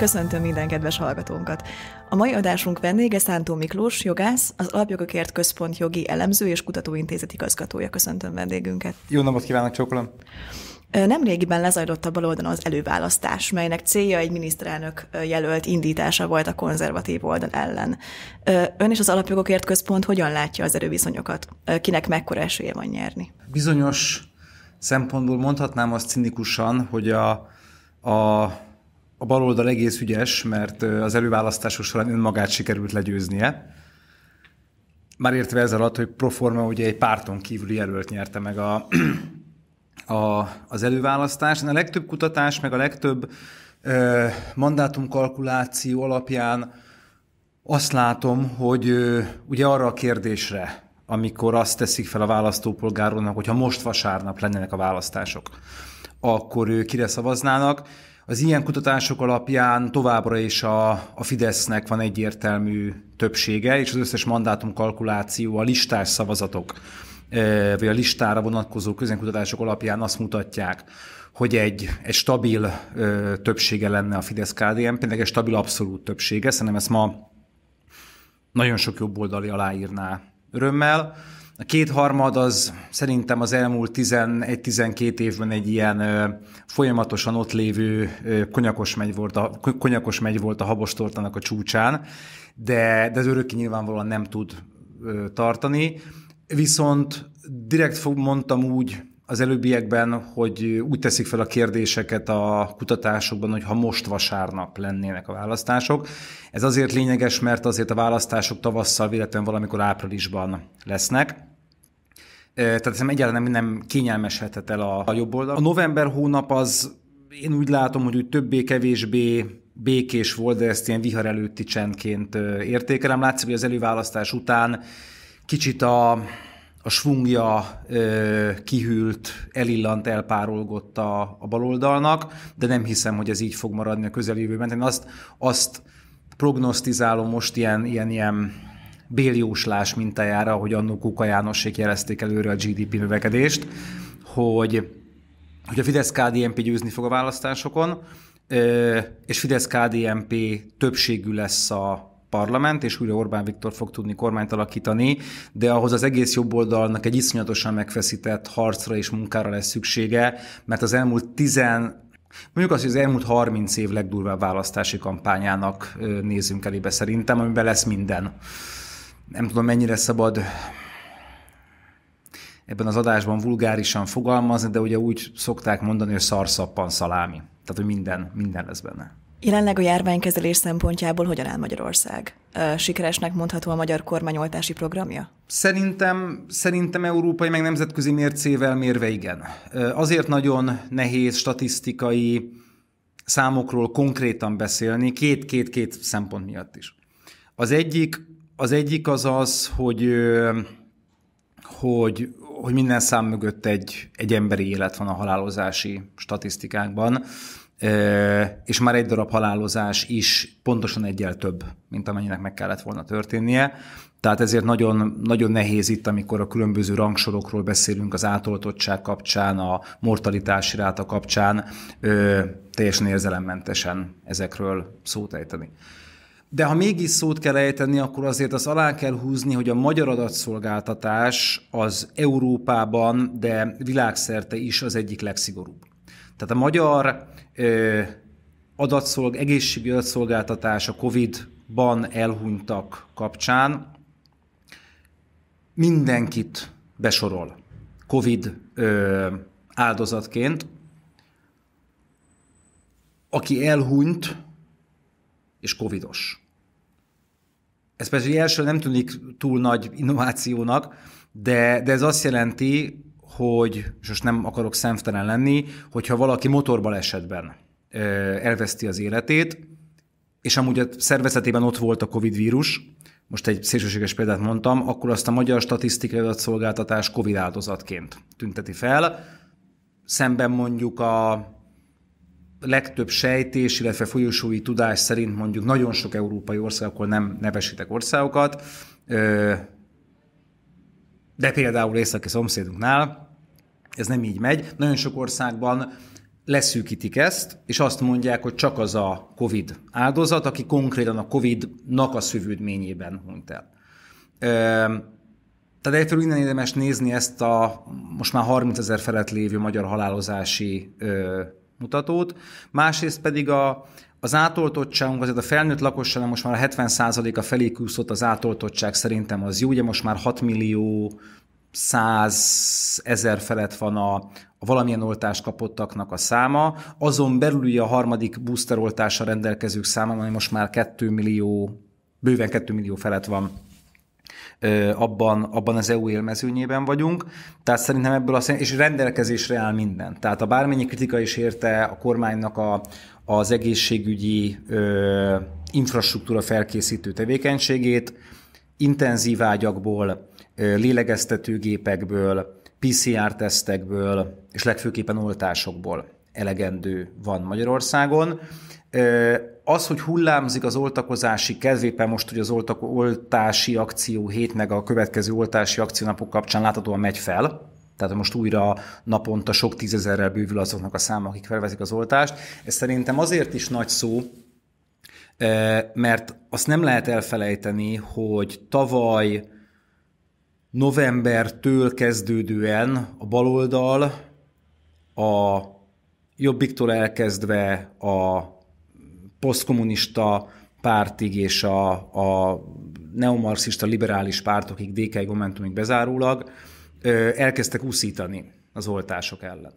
Köszöntöm minden kedves hallgatónkat! A mai adásunk vendége Szántó Miklós, jogász, az Alapjogokért Központ jogi elemző és kutatóintézet igazgatója. Köszöntöm vendégünket! Jó napot kívánok, csókolom! Nemrégiben lezajlott a baloldalon az előválasztás, melynek célja egy miniszterelnök jelölt indítása volt a konzervatív oldal ellen. Ön és az Alapjogokért Központ hogyan látja az erőviszonyokat? Kinek mekkora esélye van nyerni? Bizonyos szempontból mondhatnám azt cinikusan, hogy a, a a baloldal egész ügyes, mert az előválasztások során önmagát sikerült legyőznie. Már értve ez alatt, hogy Proforma ugye egy párton kívüli jelölt nyerte meg a, a, az előválasztást. A legtöbb kutatás, meg a legtöbb ö, mandátumkalkuláció alapján azt látom, hogy ö, ugye arra a kérdésre, amikor azt teszik fel a választópolgárónak, hogyha most vasárnap lennének a választások, akkor ő kire szavaznának. Az ilyen kutatások alapján továbbra is a, a Fidesznek van egyértelmű többsége, és az összes mandátum kalkuláció, a listás szavazatok, eh, vagy a listára vonatkozó közönkutatások alapján azt mutatják, hogy egy, egy stabil ö, eh, többsége lenne a fidesz KDM, például egy stabil abszolút többsége, szerintem ezt ma nagyon sok jobb oldali aláírná örömmel. A kétharmad az szerintem az elmúlt 11-12 évben egy ilyen ö, folyamatosan ott lévő ö, konyakos megy volt a, konyakos megy volt a habostortának a csúcsán, de, de ez örökké nyilvánvalóan nem tud ö, tartani. Viszont direkt mondtam úgy az előbbiekben, hogy úgy teszik fel a kérdéseket a kutatásokban, hogy ha most vasárnap lennének a választások. Ez azért lényeges, mert azért a választások tavasszal véletlenül valamikor áprilisban lesznek tehát hiszem egyáltalán nem, nem kényelmeshetett el a, a jobb oldal. A november hónap az, én úgy látom, hogy úgy többé-kevésbé békés volt, de ezt ilyen vihar előtti csendként értékelem. Látszik, hogy az előválasztás után kicsit a, a svungja ö, kihűlt, elillant, elpárolgott a, a baloldalnak, de nem hiszem, hogy ez így fog maradni a közeljövőben. Én azt, azt prognosztizálom most ilyen, ilyen, ilyen béljóslás mintájára, hogy annó Kuka Jánosék jelezték előre a GDP növekedést, hogy, hogy a Fidesz-KDNP győzni fog a választásokon, és Fidesz-KDNP többségű lesz a parlament, és újra Orbán Viktor fog tudni kormányt alakítani, de ahhoz az egész jobboldalnak egy iszonyatosan megfeszített harcra és munkára lesz szüksége, mert az elmúlt tizen Mondjuk az, hogy az elmúlt 30 év legdurvább választási kampányának nézünk elébe szerintem, amiben lesz minden nem tudom mennyire szabad ebben az adásban vulgárisan fogalmazni, de ugye úgy szokták mondani, hogy szarszappan szalámi. Tehát, hogy minden, minden lesz benne. Jelenleg a járványkezelés szempontjából hogyan áll Magyarország? Sikeresnek mondható a magyar kormányoltási programja? Szerintem, szerintem európai meg nemzetközi mércével mérve igen. Azért nagyon nehéz statisztikai számokról konkrétan beszélni, két-két-két szempont miatt is. Az egyik, az egyik az az, hogy, hogy, hogy minden szám mögött egy, egy emberi élet van a halálozási statisztikákban, és már egy darab halálozás is pontosan egyel több, mint amennyinek meg kellett volna történnie. Tehát ezért nagyon, nagyon nehéz itt, amikor a különböző rangsorokról beszélünk az átoltottság kapcsán, a mortalitási ráta kapcsán, ö, teljesen érzelemmentesen ezekről szót ejteni. De ha mégis szót kell ejteni, akkor azért az alá kell húzni, hogy a magyar adatszolgáltatás az Európában, de világszerte is az egyik legszigorúbb. Tehát a magyar ö, adatszolg, egészségügyi adatszolgáltatás a COVID-ban elhunytak kapcsán mindenkit besorol COVID ö, áldozatként, aki elhunyt, és covidos. Ez persze első nem tűnik túl nagy innovációnak, de, de ez azt jelenti, hogy, és most nem akarok szemtelen lenni, hogyha valaki esetben elveszti az életét, és amúgy a szervezetében ott volt a Covid vírus, most egy szélsőséges példát mondtam, akkor azt a Magyar Statisztikai Adatszolgáltatás Covid áldozatként tünteti fel, szemben mondjuk a legtöbb sejtés, illetve folyosói tudás szerint mondjuk nagyon sok európai ország, akkor nem nevesítek országokat, de például északi szomszédunknál ez nem így megy. Nagyon sok országban leszűkítik ezt, és azt mondják, hogy csak az a COVID áldozat, aki konkrétan a COVID-nak a szövődményében hunyt el. Tehát egyfelől innen érdemes nézni ezt a most már 30 ezer felett lévő magyar halálozási mutatót, másrészt pedig a, az átoltottságunk, azért a felnőtt lakosság most már a 70%-a felé kúszott az átoltottság szerintem az jó, ugye most már 6 millió 100 ezer felett van a, a valamilyen oltást kapottaknak a száma, azon belül a harmadik booster oltással rendelkezők száma, ami most már 2 millió, bőven 2 millió felett van abban, abban az EU élmezőnyében vagyunk, tehát szerintem ebből azt és rendelkezésre áll minden. Tehát a bármennyi kritika is érte a kormánynak a, az egészségügyi ö, infrastruktúra felkészítő tevékenységét, intenzív ágyakból, ö, lélegeztetőgépekből, PCR-tesztekből, és legfőképpen oltásokból elegendő van Magyarországon. Az, hogy hullámzik az oltakozási kedv, éppen most hogy az oltak, oltási akció hét meg a következő oltási akciónapok kapcsán láthatóan megy fel, tehát most újra naponta sok tízezerrel bővül azoknak a száma, akik felveszik az oltást. Ez szerintem azért is nagy szó, e, mert azt nem lehet elfelejteni, hogy tavaly novembertől kezdődően a baloldal a jobbiktól elkezdve a posztkommunista pártig és a, a neomarxista liberális pártokig, dk Momentumig bezárólag elkezdtek úszítani az oltások ellen.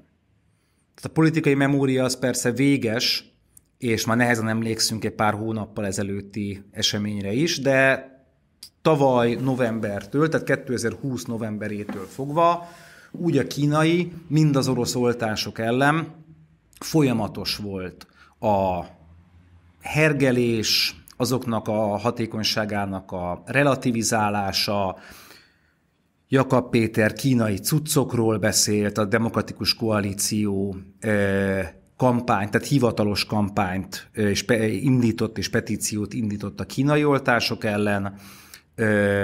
Tehát a politikai memória az persze véges, és már nehezen emlékszünk egy pár hónappal ezelőtti eseményre is, de tavaly novembertől, tehát 2020 novemberétől fogva, úgy a kínai, mind az orosz oltások ellen folyamatos volt a hergelés, azoknak a hatékonyságának a relativizálása, Jakab Péter kínai cuccokról beszélt, a demokratikus koalíció kampányt, tehát hivatalos kampányt és indított, és petíciót indított a kínai oltások ellen.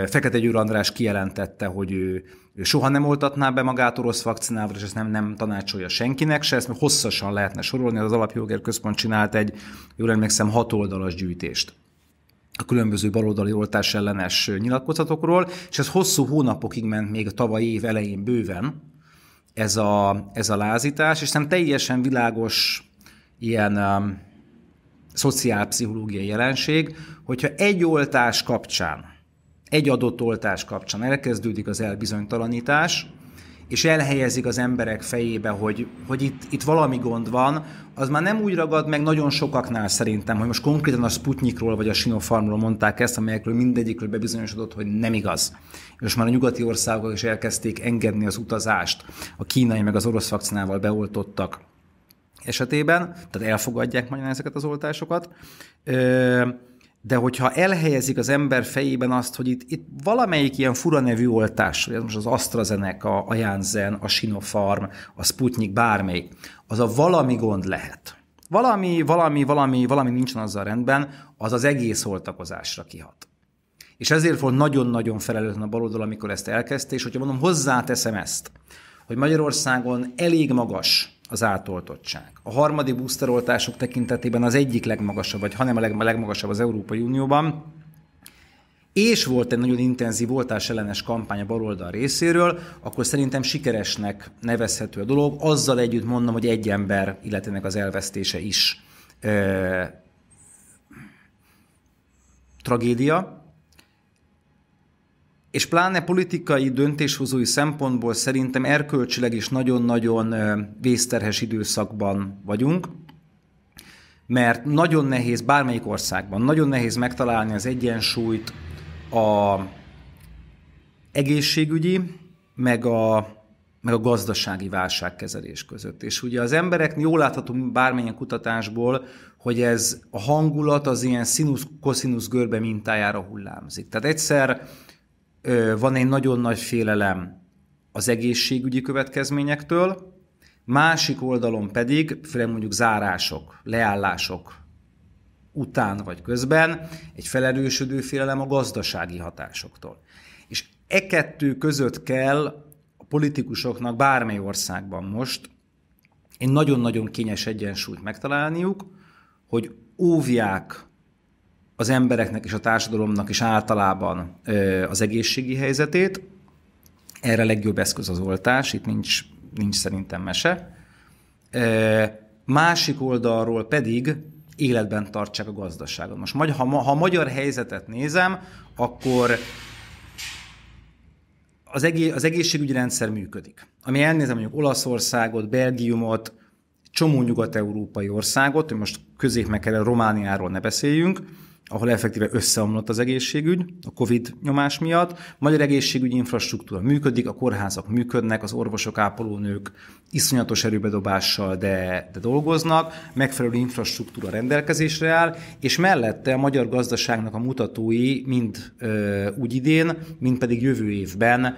Fekete Győr András kijelentette, hogy ő, ő soha nem oltatná be magát orosz vakcinával, és ezt nem, nem tanácsolja senkinek se, ezt még hosszasan lehetne sorolni, az Alapjogér Központ csinált egy, jól emlékszem, hat oldalas gyűjtést a különböző baloldali oltás ellenes nyilatkozatokról, és ez hosszú hónapokig ment még a tavaly év elején bőven, ez a, ez a lázítás, és nem teljesen világos ilyen um, szociálpszichológiai jelenség, hogyha egy oltás kapcsán egy adott oltás kapcsán elkezdődik az elbizonytalanítás, és elhelyezik az emberek fejébe, hogy, hogy itt, itt valami gond van, az már nem úgy ragad meg nagyon sokaknál szerintem, hogy most konkrétan a Sputnikról vagy a Sinopharmról mondták ezt, amelyekről mindegyikről bebizonyosodott, hogy nem igaz. És már a nyugati országok is elkezdték engedni az utazást a kínai meg az orosz vakcinával beoltottak esetében, tehát elfogadják majd ezeket az oltásokat. Ö- de hogyha elhelyezik az ember fejében azt, hogy itt, itt valamelyik ilyen fura nevű oltás, vagy most az AstraZeneca, a Janssen, a Sinopharm, a Sputnik, bármelyik, az a valami gond lehet. Valami, valami, valami, valami nincsen azzal rendben, az az egész oltakozásra kihat. És ezért volt nagyon-nagyon felelőtlen a baloldal, amikor ezt elkezdte, és hogyha mondom, hozzáteszem ezt, hogy Magyarországon elég magas az átoltottság. A harmadik boosteroltások tekintetében az egyik legmagasabb, vagy hanem a legmagasabb az Európai Unióban, és volt egy nagyon intenzív oltás ellenes kampány a baloldal részéről, akkor szerintem sikeresnek nevezhető a dolog. Azzal együtt mondom, hogy egy ember illetének az elvesztése is ö, tragédia, és pláne politikai döntéshozói szempontból szerintem erkölcsileg is nagyon-nagyon vészterhes időszakban vagyunk, mert nagyon nehéz bármelyik országban, nagyon nehéz megtalálni az egyensúlyt a egészségügyi, meg a, meg a gazdasági válságkezelés között. És ugye az emberek jól látható bármilyen kutatásból, hogy ez a hangulat az ilyen színusz koszínusz görbe mintájára hullámzik. Tehát egyszer van egy nagyon nagy félelem az egészségügyi következményektől, másik oldalon pedig, főleg mondjuk zárások, leállások után vagy közben, egy felerősödő félelem a gazdasági hatásoktól. És e kettő között kell a politikusoknak bármely országban most egy nagyon-nagyon kényes egyensúlyt megtalálniuk, hogy óvják az embereknek és a társadalomnak is általában az egészségi helyzetét. Erre legjobb eszköz az oltás, itt nincs, nincs szerintem mese. Másik oldalról pedig életben tartsák a gazdaságot. Most ha, ma- ha a magyar helyzetet nézem, akkor az, egész az egészségügyi rendszer működik. Ami elnézem mondjuk Olaszországot, Belgiumot, csomó nyugat-európai országot, most közép meg kell, Romániáról ne beszéljünk, ahol effektíve összeomlott az egészségügy a COVID nyomás miatt. Magyar egészségügyi infrastruktúra működik, a kórházak működnek, az orvosok, ápolónők iszonyatos erőbedobással, de, de dolgoznak, megfelelő infrastruktúra rendelkezésre áll, és mellette a magyar gazdaságnak a mutatói mind ö, úgy idén, mind pedig jövő évben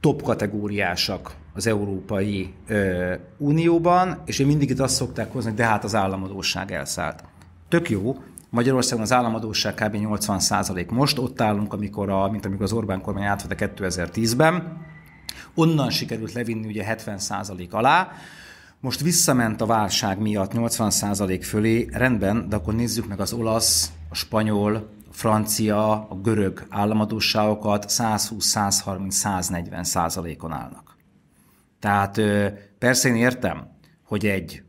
top kategóriásak az Európai ö, Unióban, és én mindig itt azt szokták hozni, hogy de hát az államadóság elszállt. Tök jó, Magyarországon az államadóság kb. 80% most, ott állunk, amikor a, mint amikor az Orbán kormány átvette 2010-ben, onnan sikerült levinni ugye 70% alá, most visszament a válság miatt 80% fölé, rendben, de akkor nézzük meg az olasz, a spanyol, a francia, a görög államadóságokat 120-130-140 százalékon állnak. Tehát persze én értem, hogy egy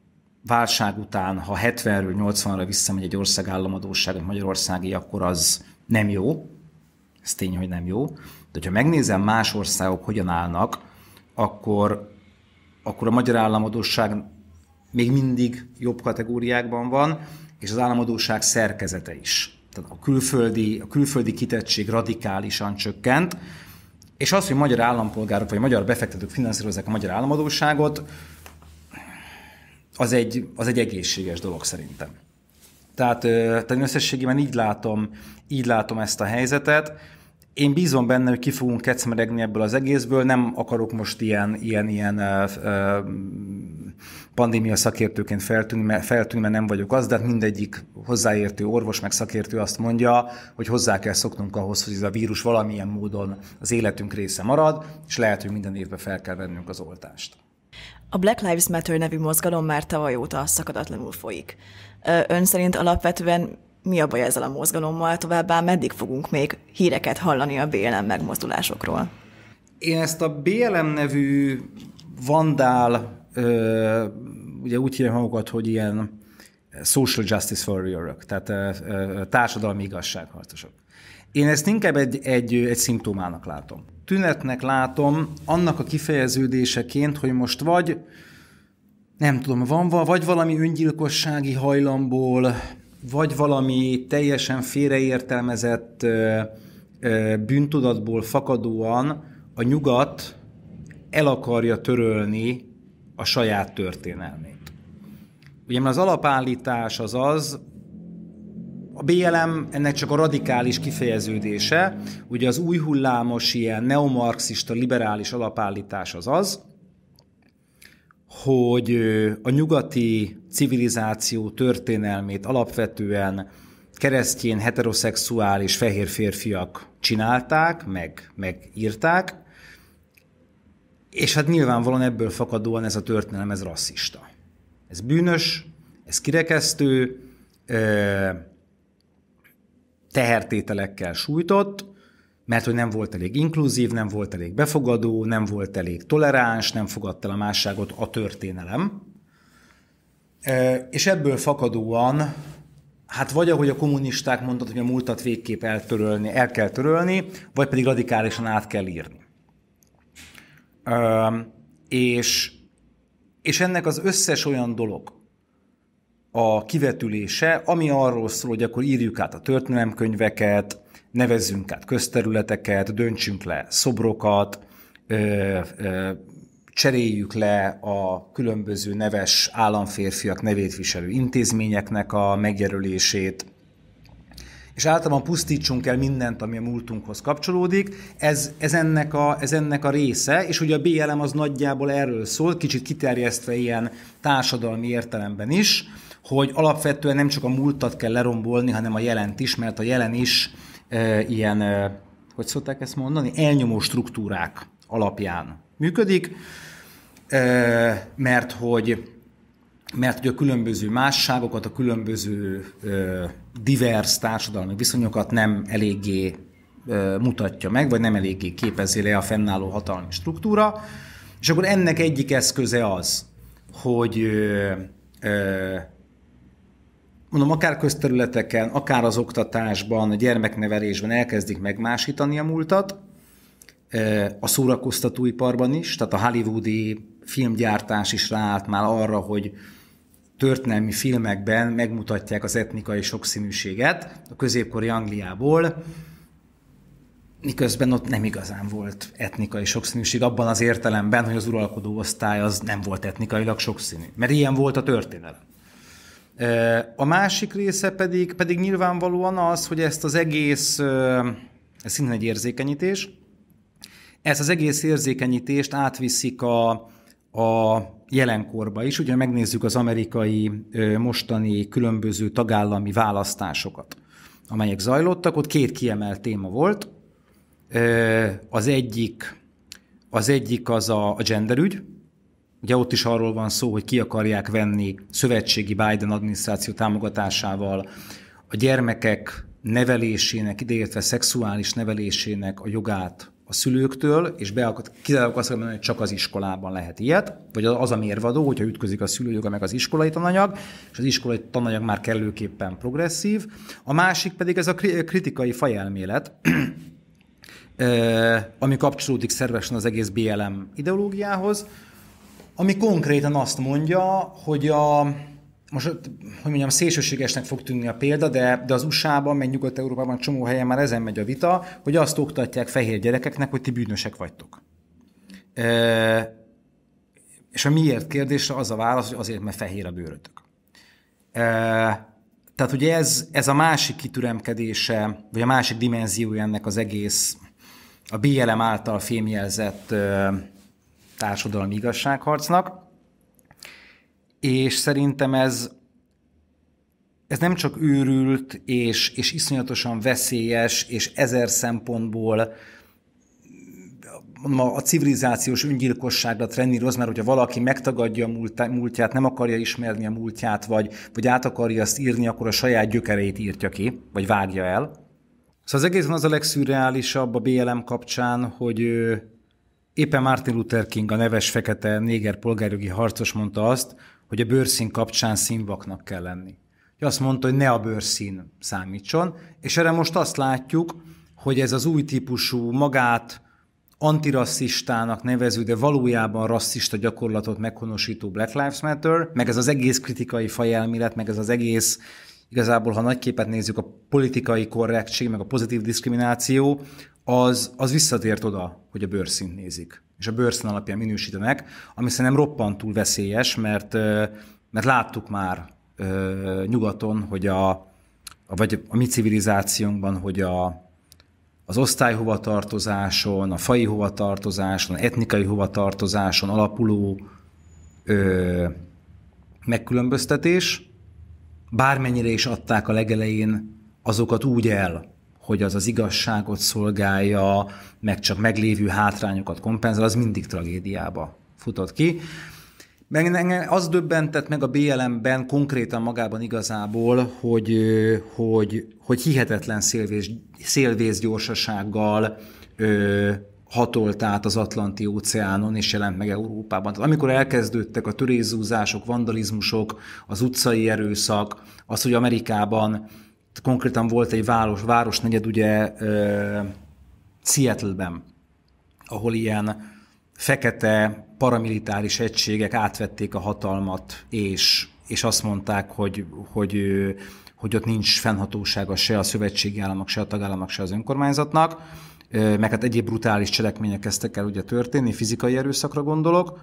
válság után, ha 70-ről 80-ra visszamegy egy ország államadósága magyarországi, akkor az nem jó. Ez tény, hogy nem jó. De ha megnézem más országok hogyan állnak, akkor, akkor a magyar államadóság még mindig jobb kategóriákban van, és az államadóság szerkezete is. Tehát a külföldi, a külföldi kitettség radikálisan csökkent, és az, hogy magyar állampolgárok vagy magyar befektetők finanszírozzák a magyar államadóságot, az egy, az egy egészséges dolog szerintem. Tehát, tehát összességében így látom, így látom ezt a helyzetet. Én bízom benne, hogy ki fogunk kecmeregni ebből az egészből, nem akarok most ilyen, ilyen, ilyen pandémia szakértőként feltűnni mert, feltűnni, mert nem vagyok az, de hát mindegyik hozzáértő orvos meg szakértő azt mondja, hogy hozzá kell szoknunk ahhoz, hogy ez a vírus valamilyen módon az életünk része marad, és lehet, hogy minden évben fel kell vennünk az oltást. A Black Lives Matter nevű mozgalom már tavaly óta szakadatlanul folyik. Ön szerint alapvetően mi a baj ezzel a mozgalommal, továbbá meddig fogunk még híreket hallani a BLM megmozdulásokról? Én ezt a BLM nevű vandál, ugye úgy hívják magukat, hogy ilyen social justice warrior tehát társadalmi igazságharcosok. Én ezt inkább egy, egy, egy szimptomának látom tünetnek látom annak a kifejeződéseként, hogy most vagy, nem tudom, van vagy valami öngyilkossági hajlamból, vagy valami teljesen félreértelmezett bűntudatból fakadóan a nyugat el akarja törölni a saját történelmét. Ugye mert az alapállítás az az, a BLM ennek csak a radikális kifejeződése, ugye az új hullámos, ilyen neomarxista, liberális alapállítás az az, hogy a nyugati civilizáció történelmét alapvetően keresztjén, heteroszexuális fehér férfiak csinálták, meg, meg írták, és hát nyilvánvalóan ebből fakadóan ez a történelem, ez rasszista. Ez bűnös, ez kirekesztő, tehertételekkel sújtott, mert hogy nem volt elég inkluzív, nem volt elég befogadó, nem volt elég toleráns, nem fogadta el a másságot a történelem. És ebből fakadóan, hát vagy ahogy a kommunisták mondtad, hogy a múltat végképp eltörölni, el kell törölni, vagy pedig radikálisan át kell írni. És, és ennek az összes olyan dolog, a kivetülése, ami arról szól, hogy akkor írjuk át a történelemkönyveket, nevezzünk át közterületeket, döntsünk le szobrokat, ö, ö, cseréljük le a különböző neves államférfiak nevét viselő intézményeknek a megjelölését, és általában pusztítsunk el mindent, ami a múltunkhoz kapcsolódik. Ez, ez, ennek, a, ez ennek a része, és ugye a BLM az nagyjából erről szól, kicsit kiterjesztve ilyen társadalmi értelemben is, hogy alapvetően nem csak a múltat kell lerombolni, hanem a jelent is, mert a jelen is e, ilyen, e, hogy szokták ezt mondani, elnyomó struktúrák alapján működik, e, mert hogy mert hogy a különböző másságokat, a különböző ö, e, divers társadalmi viszonyokat nem eléggé ö, e, mutatja meg, vagy nem eléggé képezi le a fennálló hatalmi struktúra. És akkor ennek egyik eszköze az, hogy ö, e, ö, mondom, akár közterületeken, akár az oktatásban, a gyermeknevelésben elkezdik megmásítani a múltat, e, a szórakoztatóiparban is, tehát a hollywoodi filmgyártás is ráállt már arra, hogy történelmi filmekben megmutatják az etnikai sokszínűséget a középkori Angliából, miközben ott nem igazán volt etnikai sokszínűség, abban az értelemben, hogy az uralkodó osztály az nem volt etnikailag sokszínű. Mert ilyen volt a történelem. A másik része pedig, pedig nyilvánvalóan az, hogy ezt az egész, ez szintén egy érzékenyítés, ezt az egész érzékenyítést átviszik a, a jelenkorba is. Ugye megnézzük az amerikai mostani különböző tagállami választásokat, amelyek zajlottak, ott két kiemelt téma volt. Az egyik az, egyik az a genderügy, Ugye ott is arról van szó, hogy ki akarják venni szövetségi Biden adminisztráció támogatásával a gyermekek nevelésének, ideértve szexuális nevelésének a jogát a szülőktől, és be kizárólag azt mondani, hogy csak az iskolában lehet ilyet, vagy az a mérvadó, hogyha ütközik a szülőjoga meg az iskolai tananyag, és az iskolai tananyag már kellőképpen progresszív. A másik pedig ez a kritikai fajelmélet, ami kapcsolódik szervesen az egész BLM ideológiához, ami konkrétan azt mondja, hogy a, most, hogy mondjam, szélsőségesnek fog tűnni a példa, de, de az USA-ban, meg Nyugat-Európában csomó helyen már ezen megy a vita, hogy azt oktatják fehér gyerekeknek, hogy ti bűnösek vagytok. E, és a miért kérdésre az a válasz, hogy azért, mert fehér a bőrötök. E, tehát ugye ez, ez a másik kitüremkedése, vagy a másik dimenziója ennek az egész, a BLM által fémjelzett társadalmi igazságharcnak, és szerintem ez, ez nem csak őrült, és, és iszonyatosan veszélyes, és ezer szempontból ma a civilizációs öngyilkosságra treníroz, mert hogyha valaki megtagadja a múltját, nem akarja ismerni a múltját, vagy, vagy át akarja azt írni, akkor a saját gyökereit írtja ki, vagy vágja el. Szóval az egészen az a legszürreálisabb a BLM kapcsán, hogy Éppen Martin Luther King, a neves fekete néger polgárjogi harcos mondta azt, hogy a bőrszín kapcsán színvaknak kell lenni. Azt mondta, hogy ne a bőrszín számítson, és erre most azt látjuk, hogy ez az új típusú magát antirasszistának nevező, de valójában rasszista gyakorlatot meghonosító Black Lives Matter, meg ez az egész kritikai fajelmélet, meg ez az egész, igazából ha nagy képet nézzük, a politikai korrektség, meg a pozitív diszkrimináció, az, az visszatért oda, hogy a bőrszint nézik, és a bőrszín alapján minősítenek, ami szerintem túl veszélyes, mert, mert láttuk már nyugaton, hogy a, vagy a mi civilizációnkban, hogy a, az osztályhovatartozáson, a fai hovatartozáson, az etnikai hovatartozáson alapuló ö, megkülönböztetés, bármennyire is adták a legelején azokat úgy el, hogy az az igazságot szolgálja, meg csak meglévő hátrányokat kompenzál, az mindig tragédiába futott ki. Meg engem az döbbentett meg a BLM-ben konkrétan magában igazából, hogy, hogy, hogy hihetetlen szélvész, szélvész gyorsasággal ö, hatolt át az Atlanti óceánon, és jelent meg Európában. Tehát amikor elkezdődtek a törészúzások, vandalizmusok, az utcai erőszak, az, hogy Amerikában konkrétan volt egy város, városnegyed ugye uh, Seattle-ben, ahol ilyen fekete paramilitáris egységek átvették a hatalmat, és, és azt mondták, hogy, hogy, hogy ott nincs fennhatósága se a szövetségi államok, se a tagállamok, se az önkormányzatnak, meg hát egyéb brutális cselekmények kezdtek el ugye történni, fizikai erőszakra gondolok,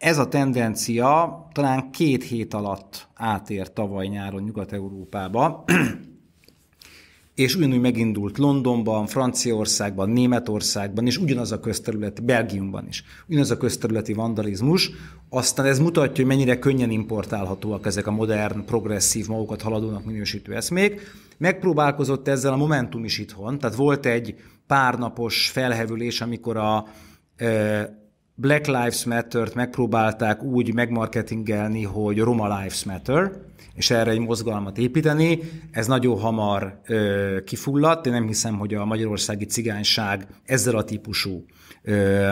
ez a tendencia talán két hét alatt átért tavaly nyáron Nyugat-Európába, és ugyanúgy megindult Londonban, Franciaországban, Németországban, és ugyanaz a közterület, Belgiumban is, ugyanaz a közterületi vandalizmus, aztán ez mutatja, hogy mennyire könnyen importálhatóak ezek a modern, progresszív, magukat haladónak minősítő eszmék. Megpróbálkozott ezzel a Momentum is itthon, tehát volt egy párnapos felhevülés, amikor a Black Lives Matter-t megpróbálták úgy megmarketingelni, hogy Roma Lives Matter, és erre egy mozgalmat építeni. Ez nagyon hamar ö, kifulladt. Én nem hiszem, hogy a magyarországi cigányság ezzel a típusú ö,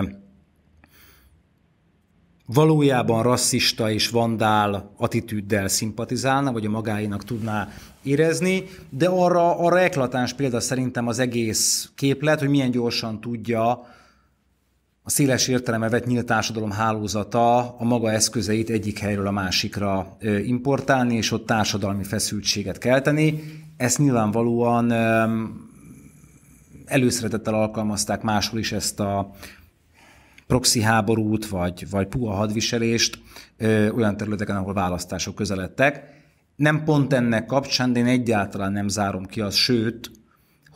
valójában rasszista és vandál attitűddel szimpatizálna, vagy a magáinak tudná érezni, de arra, arra eklatáns példa szerintem az egész képlet, hogy milyen gyorsan tudja a széles értelemben vett nyílt társadalom hálózata a maga eszközeit egyik helyről a másikra importálni, és ott társadalmi feszültséget kelteni. Ezt nyilvánvalóan előszeretettel alkalmazták máshol is ezt a proxy háborút, vagy, vagy puha hadviselést olyan területeken, ahol választások közeledtek. Nem pont ennek kapcsán, de én egyáltalán nem zárom ki azt, sőt,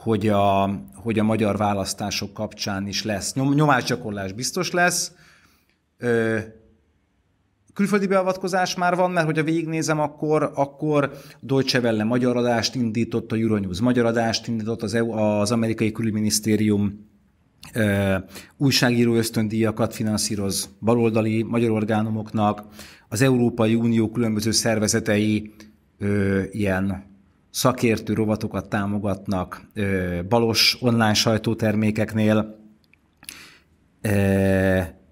hogy a, hogy a magyar választások kapcsán is lesz. Nyom, nyomásgyakorlás biztos lesz. Ö, külföldi beavatkozás már van, mert hogyha végignézem, akkor, akkor Deutsche Welle magyar adást indított, a Euronews magyar adást indított, az, EU, az amerikai külügyminisztérium ö, újságíró ösztöndíjakat finanszíroz baloldali magyar orgánumoknak, az Európai Unió különböző szervezetei ö, ilyen szakértő rovatokat támogatnak balos online sajtótermékeknél.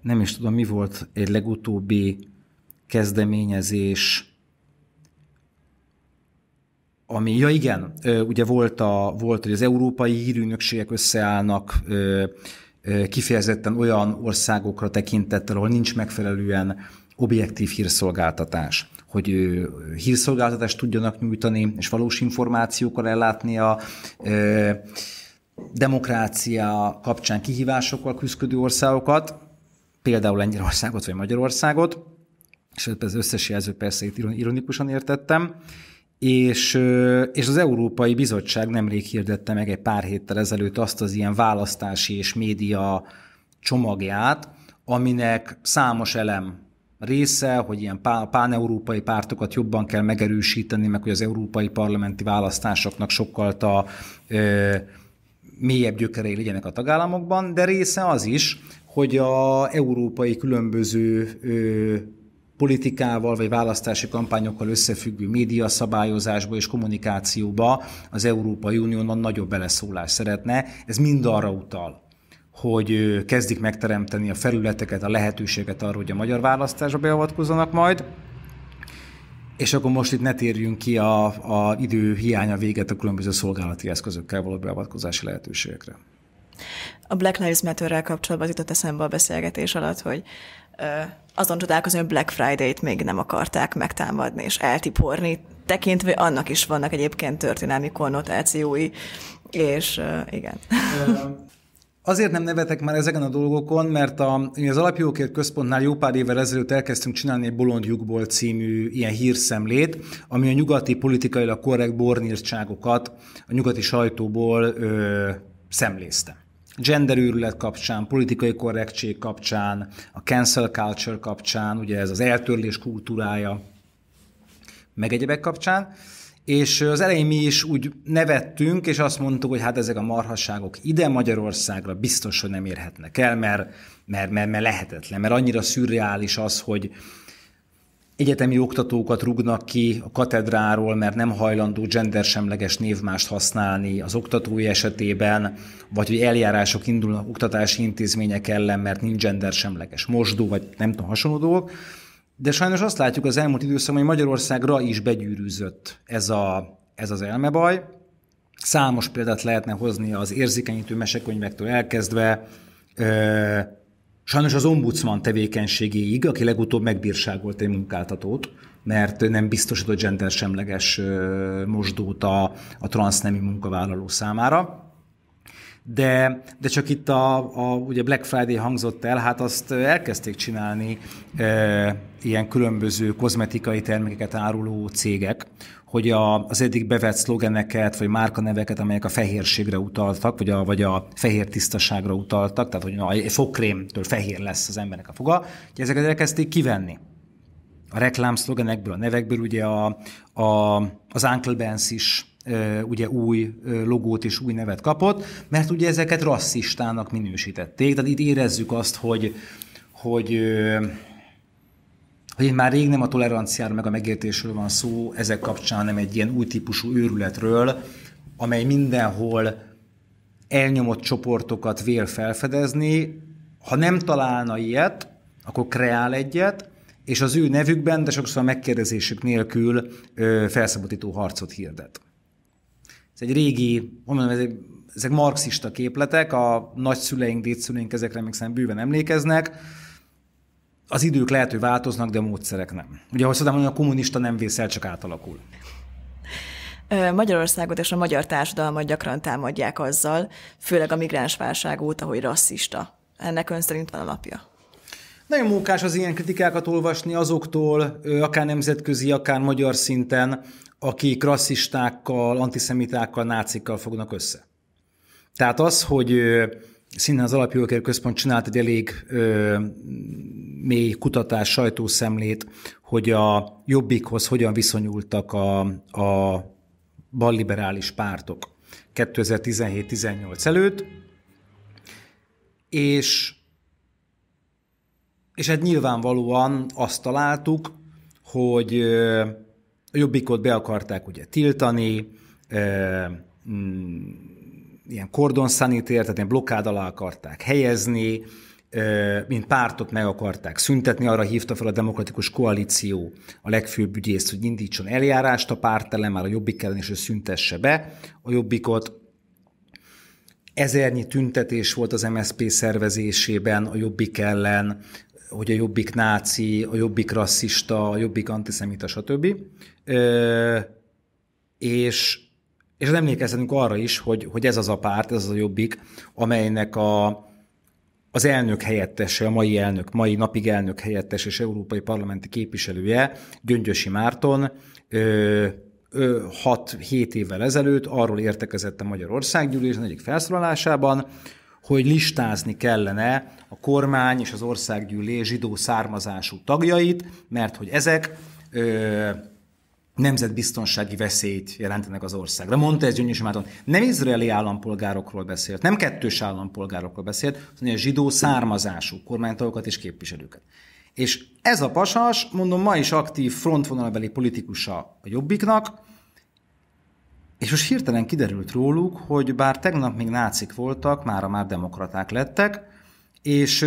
Nem is tudom, mi volt egy legutóbbi kezdeményezés, ami, ja igen, ugye volt, a, volt hogy az európai hírűnökségek összeállnak kifejezetten olyan országokra tekintettel, ahol nincs megfelelően objektív hírszolgáltatás hogy hírszolgáltatást tudjanak nyújtani, és valós információkkal ellátni a ö, demokrácia kapcsán kihívásokkal küzdő országokat, például Lengyelországot vagy Magyarországot, és az összes jelző persze itt ironikusan értettem, és, és az Európai Bizottság nemrég hirdette meg egy pár héttel ezelőtt azt az ilyen választási és média csomagját, aminek számos elem része, hogy ilyen páneurópai pártokat jobban kell megerősíteni, meg hogy az európai parlamenti választásoknak sokkal a ö, mélyebb gyökerei legyenek a tagállamokban, de része az is, hogy a európai különböző ö, politikával vagy választási kampányokkal összefüggő média szabályozásba és kommunikációba az Európai Unióban nagyobb beleszólást szeretne. Ez mind arra utal, hogy kezdik megteremteni a felületeket, a lehetőséget arra, hogy a magyar választásba beavatkozzanak majd. És akkor most itt ne térjünk ki a, a idő hiánya véget a különböző szolgálati eszközökkel való beavatkozási lehetőségekre. A Black Lives Matter-rel kapcsolatban az jutott eszembe a beszélgetés alatt, hogy azon csodálkozni, hogy Black Friday-t még nem akarták megtámadni és eltiporni, tekintve annak is vannak egyébként történelmi konnotációi, és ö, igen. Azért nem nevetek már ezeken a dolgokon, mert a, az Alapjókért Központnál jó pár évvel ezelőtt elkezdtünk csinálni egy Bolond lyukból című ilyen hírszemlét, ami a nyugati politikailag korrekt bornírtságokat a nyugati sajtóból ö, szemlézte. Genderűrület kapcsán, politikai korrektség kapcsán, a cancel culture kapcsán, ugye ez az eltörlés kultúrája, meg egyebek kapcsán és az elején mi is úgy nevettünk, és azt mondtuk, hogy hát ezek a marhasságok ide Magyarországra biztos, hogy nem érhetnek el, mert, mert, mert, mert lehetetlen, mert annyira szürreális az, hogy, egyetemi oktatókat rugnak ki a katedráról, mert nem hajlandó gendersemleges névmást használni az oktatói esetében, vagy hogy eljárások indulnak oktatási intézmények ellen, mert nincs gendersemleges mosdó, vagy nem tudom, hasonló dolgok. De sajnos azt látjuk az elmúlt időszakban, hogy Magyarországra is begyűrűzött ez, a, ez az elmebaj. Számos példát lehetne hozni az érzékenyítő mesekönyvektől elkezdve, ö, sajnos az ombudsman tevékenységéig, aki legutóbb megbírságolt egy munkáltatót, mert nem biztosított gendersemleges mosdót a, a transznemi munkavállaló számára de, de csak itt a, a ugye Black Friday hangzott el, hát azt elkezdték csinálni e, ilyen különböző kozmetikai termékeket áruló cégek, hogy a, az eddig bevett szlogeneket, vagy márkaneveket, amelyek a fehérségre utaltak, vagy a, vagy a fehér tisztaságra utaltak, tehát hogy na, egy fogkrémtől fehér lesz az embernek a foga, hogy ezeket elkezdték kivenni. A szlogenekből, a nevekből ugye a, a, az Uncle Benz is ugye új logót és új nevet kapott, mert ugye ezeket rasszistának minősítették, tehát itt érezzük azt, hogy, hogy hogy már rég nem a toleranciáról, meg a megértésről van szó ezek kapcsán, nem egy ilyen új típusú őrületről, amely mindenhol elnyomott csoportokat vél felfedezni. Ha nem találna ilyet, akkor kreál egyet, és az ő nevükben, de sokszor a megkérdezésük nélkül ö, felszabadító harcot hirdet ez egy régi, mondom, ez egy, ezek marxista képletek, a nagyszüleink, dédszüleink ezekre még szerintem bőven emlékeznek, az idők lehet, hogy változnak, de a módszerek nem. Ugye, ahogy szoktam mondani, a kommunista nem vészel, csak átalakul. Magyarországot és a magyar társadalmat gyakran támadják azzal, főleg a migráns válság óta, hogy rasszista. Ennek ön szerint van alapja? Nagyon mókás az ilyen kritikákat olvasni azoktól, akár nemzetközi, akár magyar szinten, akik rasszistákkal, antiszemitákkal, nácikkal fognak össze. Tehát az, hogy szintén az Alapjogokért Központ csinált egy elég ö, mély kutatás, sajtószemlét, hogy a jobbikhoz hogyan viszonyultak a, a balliberális pártok 2017-18 előtt, és, és hát nyilvánvalóan azt találtuk, hogy a jobbikot be akarták ugye tiltani, mm, ilyen kordon szanitért, tehát ilyen blokkád alá akarták helyezni, mint pártot meg akarták szüntetni, arra hívta fel a demokratikus koalíció a legfőbb ügyészt, hogy indítson eljárást a párt ellen, már a jobbik ellen, is hogy szüntesse be a jobbikot. Ezernyi tüntetés volt az MSP szervezésében a jobbik ellen, hogy a jobbik náci, a jobbik rasszista, a jobbik antiszemita, stb. Ö, és, és emlékezhetünk arra is, hogy, hogy ez az a párt, ez az a jobbik, amelynek a, az elnök helyettese, a mai elnök, mai napig elnök helyettes és európai parlamenti képviselője, Gyöngyösi Márton, 6-7 évvel ezelőtt arról értekezett a Magyarországgyűlés egyik felszólalásában, hogy listázni kellene a kormány és az országgyűlés zsidó származású tagjait, mert hogy ezek ö, nemzetbiztonsági veszélyt jelentenek az országra. Mondta ez Gyöngyösi Márton. Nem izraeli állampolgárokról beszélt, nem kettős állampolgárokról beszélt, hanem a zsidó származású kormánytagokat és képviselőket. És ez a pasas, mondom, ma is aktív frontvonalbeli politikusa a Jobbiknak, és most hirtelen kiderült róluk, hogy bár tegnap még nácik voltak, mára már demokraták lettek, és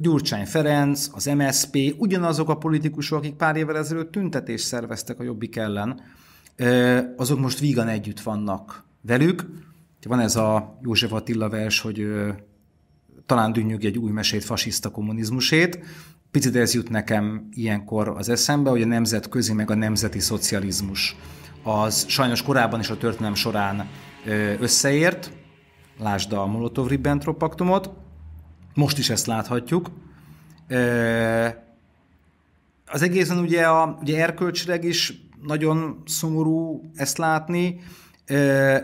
Gyurcsány Ferenc, az MSP, ugyanazok a politikusok, akik pár évvel ezelőtt tüntetést szerveztek a Jobbik ellen, azok most vígan együtt vannak velük. Van ez a József Attila vers, hogy talán dünnyög egy új mesét fasiszta kommunizmusét. Picit ez jut nekem ilyenkor az eszembe, hogy a nemzetközi meg a nemzeti szocializmus az sajnos korábban is a történelem során összeért, lásd a Molotov-Ribbentrop paktumot, most is ezt láthatjuk. Az egészen ugye, a, ugye erkölcsileg is nagyon szomorú ezt látni,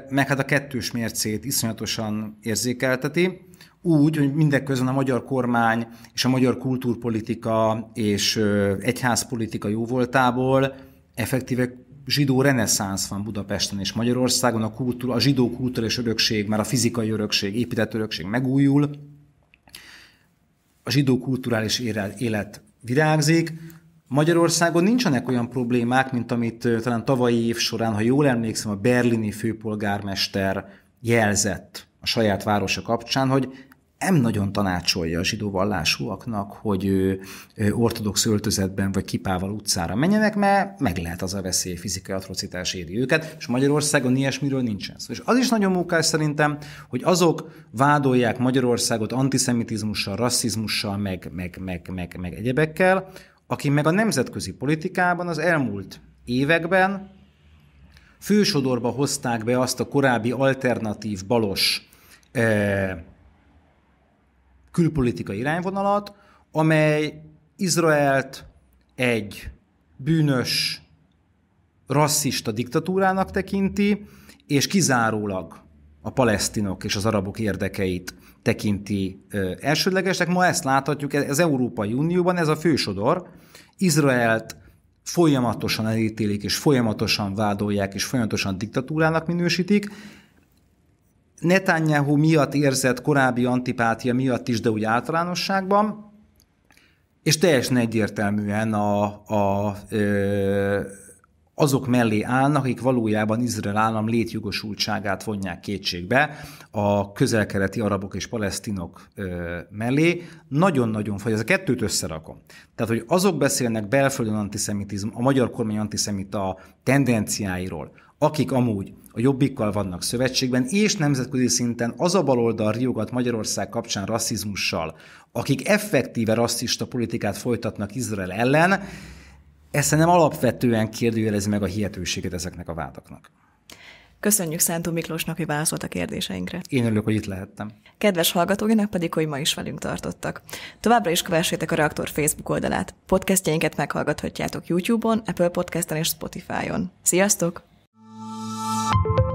meg hát a kettős mércét iszonyatosan érzékelteti, úgy, hogy mindeközben a magyar kormány és a magyar kultúrpolitika és egyházpolitika jóvoltából effektíve zsidó reneszánsz van Budapesten és Magyarországon, a, kultúra, a zsidó kulturális örökség, már a fizikai örökség, épített örökség megújul, a zsidó kulturális élet virágzik, Magyarországon nincsenek olyan problémák, mint amit talán tavalyi év során, ha jól emlékszem, a berlini főpolgármester jelzett a saját városa kapcsán, hogy nem nagyon tanácsolja a zsidó vallásúaknak, hogy ő, ortodox öltözetben vagy kipával utcára menjenek, mert meg lehet az a veszély, fizikai atrocitás éri őket, és Magyarországon ilyesmiről nincsen szó. Szóval, és az is nagyon munkás szerintem, hogy azok vádolják Magyarországot antiszemitizmussal, rasszizmussal, meg, meg, meg, meg, meg egyebekkel, akik meg a nemzetközi politikában az elmúlt években fősodorba hozták be azt a korábbi alternatív balos eh, külpolitikai irányvonalat, amely Izraelt egy bűnös, rasszista diktatúrának tekinti, és kizárólag a palesztinok és az arabok érdekeit tekinti elsődlegesnek. Ma ezt láthatjuk e-, az Európai Unióban, ez a fősodor. Izraelt folyamatosan elítélik, és folyamatosan vádolják, és folyamatosan diktatúrának minősítik, Netanyahu miatt érzett korábbi antipátia miatt is, de úgy általánosságban, és teljesen egyértelműen a, a, ö, azok mellé állnak, akik valójában Izrael állam létjogosultságát vonják kétségbe, a közelkeleti arabok és palesztinok ö, mellé. Nagyon-nagyon fogy, ez a kettőt összerakom. Tehát, hogy azok beszélnek belföldön antiszemitizm, a magyar kormány antiszemita tendenciáiról, akik amúgy a jobbikkal vannak szövetségben, és nemzetközi szinten az a baloldal riogat Magyarország kapcsán rasszizmussal, akik effektíve rasszista politikát folytatnak Izrael ellen, ez nem alapvetően kérdőjelezi meg a hihetőséget ezeknek a vádaknak. Köszönjük Szántó Miklósnak, hogy válaszolt a kérdéseinkre. Én örülök, hogy itt lehettem. Kedves hallgatóinak pedig, hogy ma is velünk tartottak. Továbbra is kövessétek a Reaktor Facebook oldalát. Podcastjeinket meghallgathatjátok YouTube-on, Apple Podcast-en és Spotify-on. Sziasztok! Peace.